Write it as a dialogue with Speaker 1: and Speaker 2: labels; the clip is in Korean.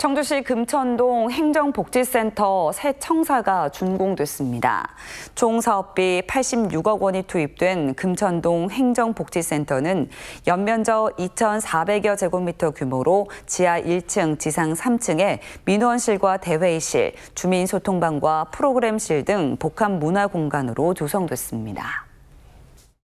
Speaker 1: 청주시 금천동 행정복지센터 새 청사가 준공됐습니다. 총 사업비 86억 원이 투입된 금천동 행정복지센터는 연면적 2,400여 제곱미터 규모로 지하 1층, 지상 3층에 민원실과 대회의실, 주민소통방과 프로그램실 등 복합 문화 공간으로 조성됐습니다.